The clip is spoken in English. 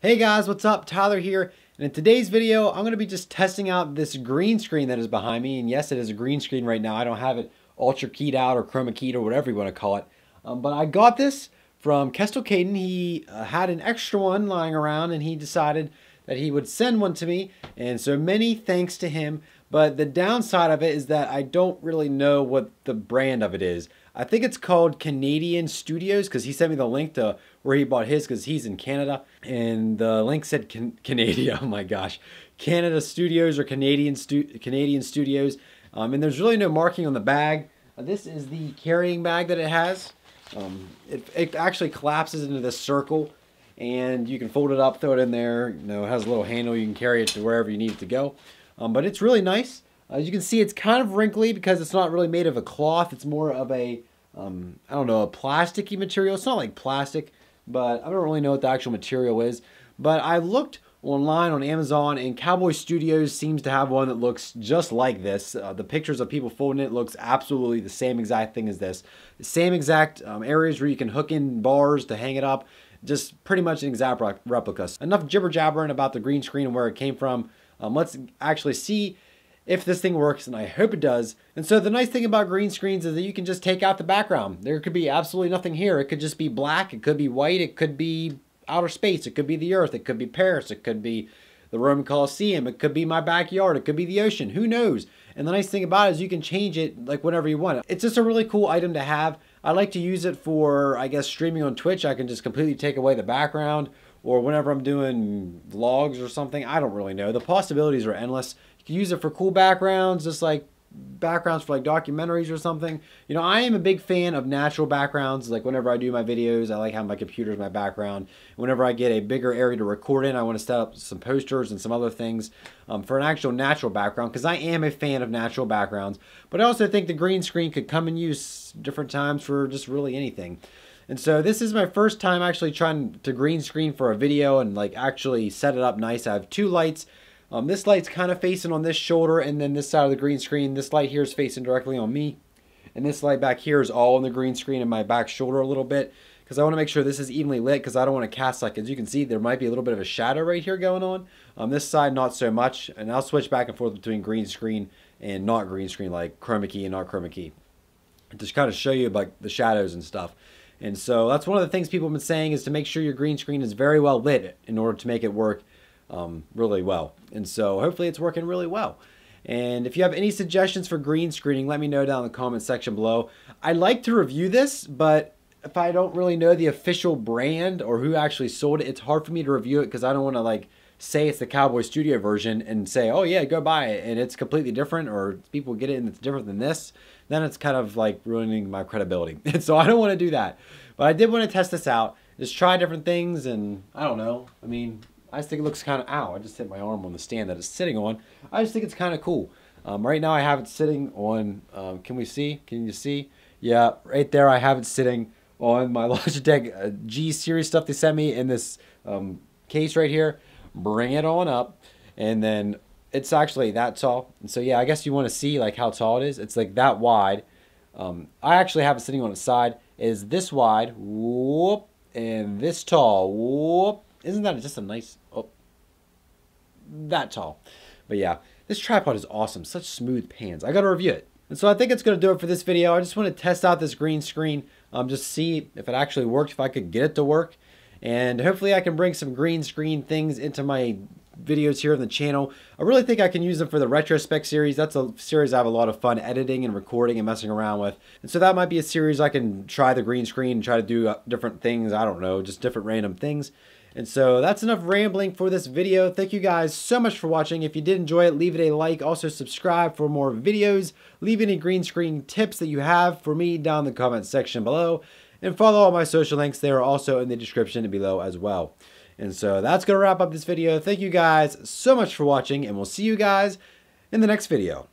Hey guys, what's up? Tyler here. And in today's video, I'm gonna be just testing out this green screen that is behind me. And yes, it is a green screen right now. I don't have it ultra keyed out or chroma keyed or whatever you wanna call it. Um, but I got this from Kestel Caden. He uh, had an extra one lying around and he decided that he would send one to me. And so many thanks to him. But the downside of it is that I don't really know what the brand of it is. I think it's called Canadian Studios because he sent me the link to where he bought his because he's in Canada. And the link said Can Canada. Oh my gosh. Canada Studios or Canadian, stu Canadian Studios. Um, and there's really no marking on the bag. Uh, this is the carrying bag that it has. Um, it, it actually collapses into this circle and you can fold it up, throw it in there. You know, it has a little handle. You can carry it to wherever you need it to go. Um, but it's really nice. As you can see, it's kind of wrinkly because it's not really made of a cloth. It's more of a um, I don't know, a plasticky material. It's not like plastic, but I don't really know what the actual material is. But I looked online on Amazon and Cowboy Studios seems to have one that looks just like this. Uh, the pictures of people folding it looks absolutely the same exact thing as this. The same exact um, areas where you can hook in bars to hang it up. Just pretty much an exact replica. Enough jibber jabbering about the green screen and where it came from. Um, let's actually see if this thing works, and I hope it does. And so the nice thing about green screens is that you can just take out the background. There could be absolutely nothing here. It could just be black, it could be white, it could be outer space, it could be the earth, it could be Paris, it could be the Roman Colosseum, it could be my backyard, it could be the ocean, who knows? And the nice thing about it is you can change it like whenever you want. It's just a really cool item to have. I like to use it for, I guess, streaming on Twitch. I can just completely take away the background or whenever I'm doing vlogs or something. I don't really know. The possibilities are endless. You can use it for cool backgrounds, just like backgrounds for like documentaries or something. You know, I am a big fan of natural backgrounds. Like whenever I do my videos, I like having my computer as my background. Whenever I get a bigger area to record in, I want to set up some posters and some other things um, for an actual natural background because I am a fan of natural backgrounds. But I also think the green screen could come in use different times for just really anything. And so this is my first time actually trying to green screen for a video and like actually set it up nice. I have two lights um, this light's kind of facing on this shoulder and then this side of the green screen. This light here is facing directly on me. And this light back here is all on the green screen and my back shoulder a little bit because I want to make sure this is evenly lit because I don't want to cast like, as you can see, there might be a little bit of a shadow right here going on. on um, this side, not so much. And I'll switch back and forth between green screen and not green screen, like chroma key and not chroma key. Just kind of show you about the shadows and stuff. And so that's one of the things people have been saying is to make sure your green screen is very well lit in order to make it work um, really well. And so hopefully it's working really well. And if you have any suggestions for green screening, let me know down in the comment section below. I'd like to review this, but if I don't really know the official brand or who actually sold it, it's hard for me to review it because I don't want to like say it's the Cowboy Studio version and say, oh yeah, go buy it, and it's completely different, or people get it and it's different than this, then it's kind of like ruining my credibility. And so I don't want to do that. But I did want to test this out, just try different things, and I don't know. I mean, I just think it looks kind of, ow, I just hit my arm on the stand that it's sitting on. I just think it's kind of cool. Um, right now I have it sitting on, um, can we see? Can you see? Yeah, right there I have it sitting on my Logitech uh, G series stuff they sent me in this um, case right here. Bring it on up and then it's actually that tall. And so yeah, I guess you want to see like how tall it is. It's like that wide. Um, I actually have it sitting on its side. It is this wide, whoop, and this tall, whoop, isn't that just a nice, oh, that tall. But yeah, this tripod is awesome. Such smooth pans. I got to review it. And so I think it's going to do it for this video. I just want to test out this green screen, um, just see if it actually worked, if I could get it to work. And hopefully I can bring some green screen things into my videos here on the channel. I really think I can use them for the retrospect series. That's a series I have a lot of fun editing and recording and messing around with. And so that might be a series I can try the green screen and try to do uh, different things. I don't know, just different random things. And so that's enough rambling for this video. Thank you guys so much for watching. If you did enjoy it, leave it a like. Also subscribe for more videos. Leave any green screen tips that you have for me down in the comment section below. And follow all my social links. They are also in the description below as well. And so that's going to wrap up this video. Thank you guys so much for watching, and we'll see you guys in the next video.